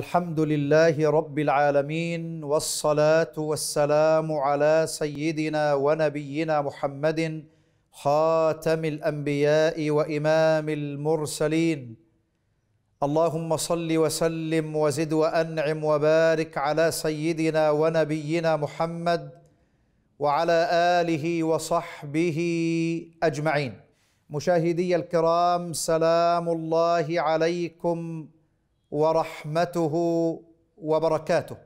الحمد لله رب العالمين والصلاه والسلام على سيدنا ونبينا محمد خاتم الانبياء وامام المرسلين اللهم صل وسلم وزد وانعم وبارك على سيدنا ونبينا محمد وعلى اله وصحبه اجمعين مشاهدي الكرام سلام الله عليكم ورحمته وبركاته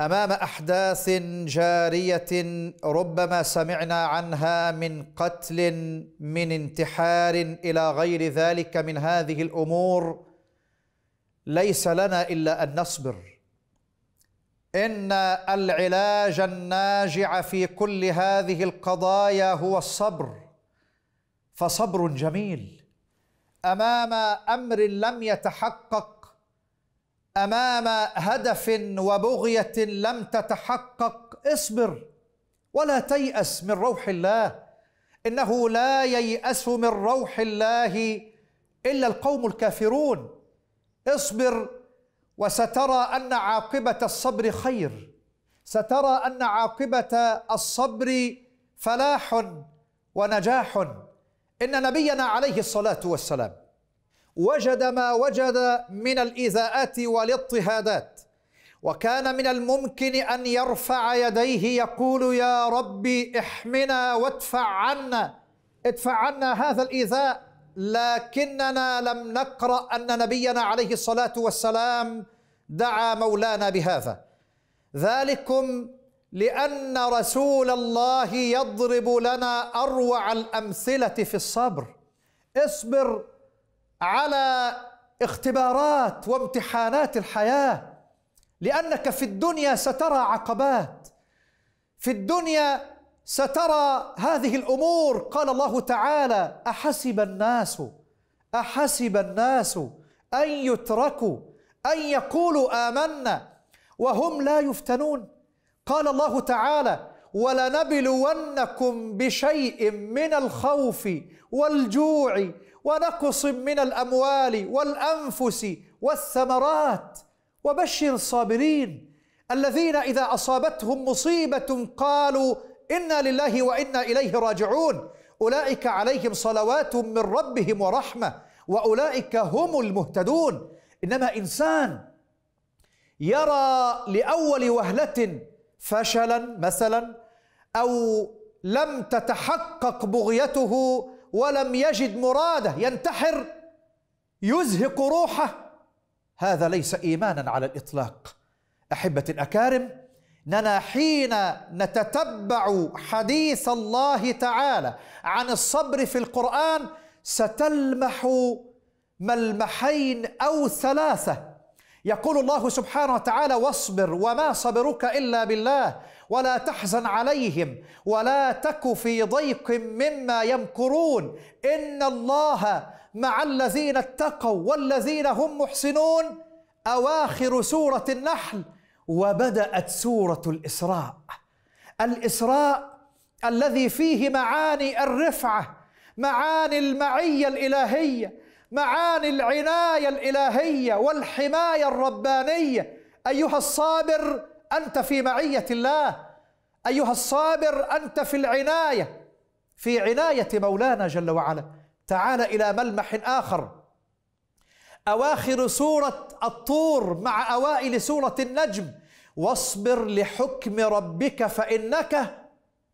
امام احداث جاريه ربما سمعنا عنها من قتل من انتحار الى غير ذلك من هذه الامور ليس لنا الا ان نصبر ان العلاج الناجع في كل هذه القضايا هو الصبر فصبر جميل امام امر لم يتحقق امام هدف وبغيه لم تتحقق اصبر ولا تياس من روح الله انه لا يياس من روح الله الا القوم الكافرون اصبر وسترى ان عاقبه الصبر خير سترى ان عاقبه الصبر فلاح ونجاح إن نبينا عليه الصلاة والسلام وجد ما وجد من الإيذاءات والاضطهادات وكان من الممكن أن يرفع يديه يقول يا ربي احمنا وادفع عنا ادفع عنا هذا الإيذاء لكننا لم نقرأ أن نبينا عليه الصلاة والسلام دعا مولانا بهذا ذلكم لأن رسول الله يضرب لنا أروع الأمثلة في الصبر اصبر على اختبارات وامتحانات الحياة لأنك في الدنيا سترى عقبات في الدنيا سترى هذه الأمور قال الله تعالى أحسب الناس أحسب الناس أن يتركوا أن يقولوا آمنا وهم لا يفتنون قال الله تعالى ولنبلونكم بشيء من الخوف والجوع ونقص من الاموال والانفس والثمرات وبشر الصابرين الذين اذا اصابتهم مصيبه قالوا انا لله وانا اليه راجعون اولئك عليهم صلوات من ربهم ورحمه واولئك هم المهتدون انما انسان يرى لاول وهله فشلا مثلا او لم تتحقق بغيته ولم يجد مراده ينتحر يزهق روحه هذا ليس ايمانا على الاطلاق احبه الاكارم اننا حين نتتبع حديث الله تعالى عن الصبر في القران ستلمح ملمحين او ثلاثه يقول الله سبحانه وتعالى واصبر وما صبرك الا بالله ولا تحزن عليهم ولا تك في ضيق مما يمكرون ان الله مع الذين اتقوا والذين هم محسنون اواخر سوره النحل وبدات سوره الاسراء الاسراء الذي فيه معاني الرفعه معاني المعيه الالهيه معاني العناية الإلهية والحماية الربانية أيها الصابر أنت في معية الله أيها الصابر أنت في العناية في عناية مولانا جل وعلا تعال إلى ملمح آخر أواخر سورة الطور مع أوائل سورة النجم واصبر لحكم ربك فإنك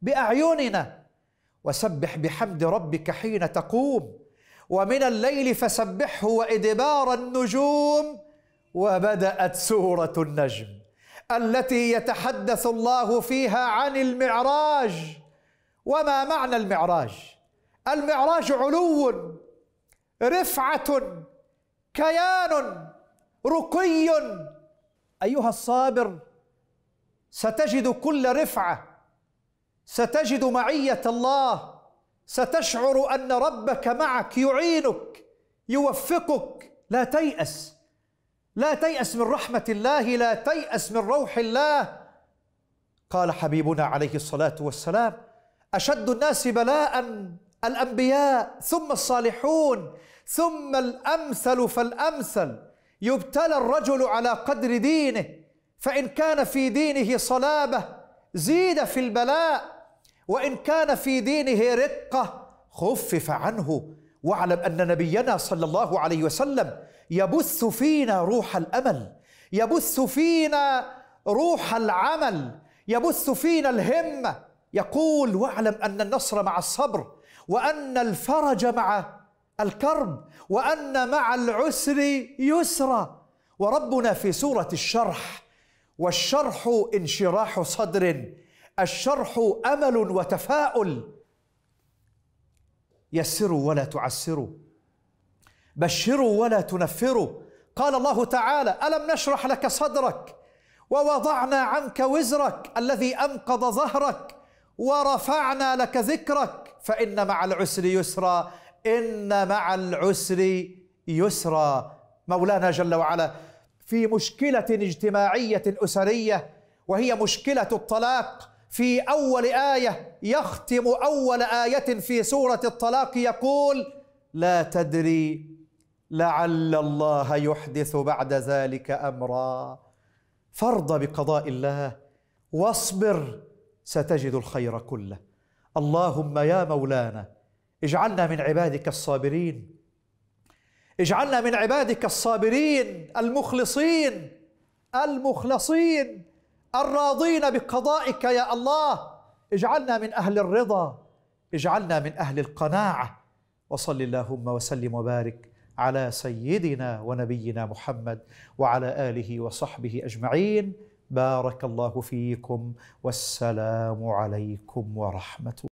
بأعيننا وسبح بحمد ربك حين تقوم ومن الليل فسبحه وإدبار النجوم وبدأت سورة النجم التي يتحدث الله فيها عن المعراج وما معنى المعراج المعراج علو رفعة كيان رقي أيها الصابر ستجد كل رفعة ستجد معية الله ستشعر ان ربك معك يعينك يوفقك لا تياس لا تياس من رحمه الله لا تياس من روح الله قال حبيبنا عليه الصلاه والسلام اشد الناس بلاء الانبياء ثم الصالحون ثم الامثل فالامثل يبتلى الرجل على قدر دينه فان كان في دينه صلابه زيد في البلاء وإن كان في دينه رقة خفف عنه واعلم أن نبينا صلى الله عليه وسلم يبث فينا روح الأمل يبث فينا روح العمل يبث فينا الهمة يقول واعلم أن النصر مع الصبر وأن الفرج مع الكرب وأن مع العسر يسرا وربنا في سورة الشرح والشرح انشراح صدر الشرح امل وتفاؤل يسروا ولا تعسروا بشروا ولا تنفروا قال الله تعالى الم نشرح لك صدرك ووضعنا عنك وزرك الذي انقض ظهرك ورفعنا لك ذكرك فان مع العسر يسرا ان مع العسر يسرا مولانا جل وعلا في مشكله اجتماعيه اسريه وهي مشكله الطلاق في أول آية يختم أول آية في سورة الطلاق يقول لا تدري لعل الله يحدث بعد ذلك أمرا فارض بقضاء الله واصبر ستجد الخير كله اللهم يا مولانا اجعلنا من عبادك الصابرين اجعلنا من عبادك الصابرين المخلصين المخلصين الراضين بقضائك يا الله اجعلنا من اهل الرضا اجعلنا من اهل القناعه وصل اللهم وسلم وبارك على سيدنا ونبينا محمد وعلى اله وصحبه اجمعين بارك الله فيكم والسلام عليكم ورحمه الله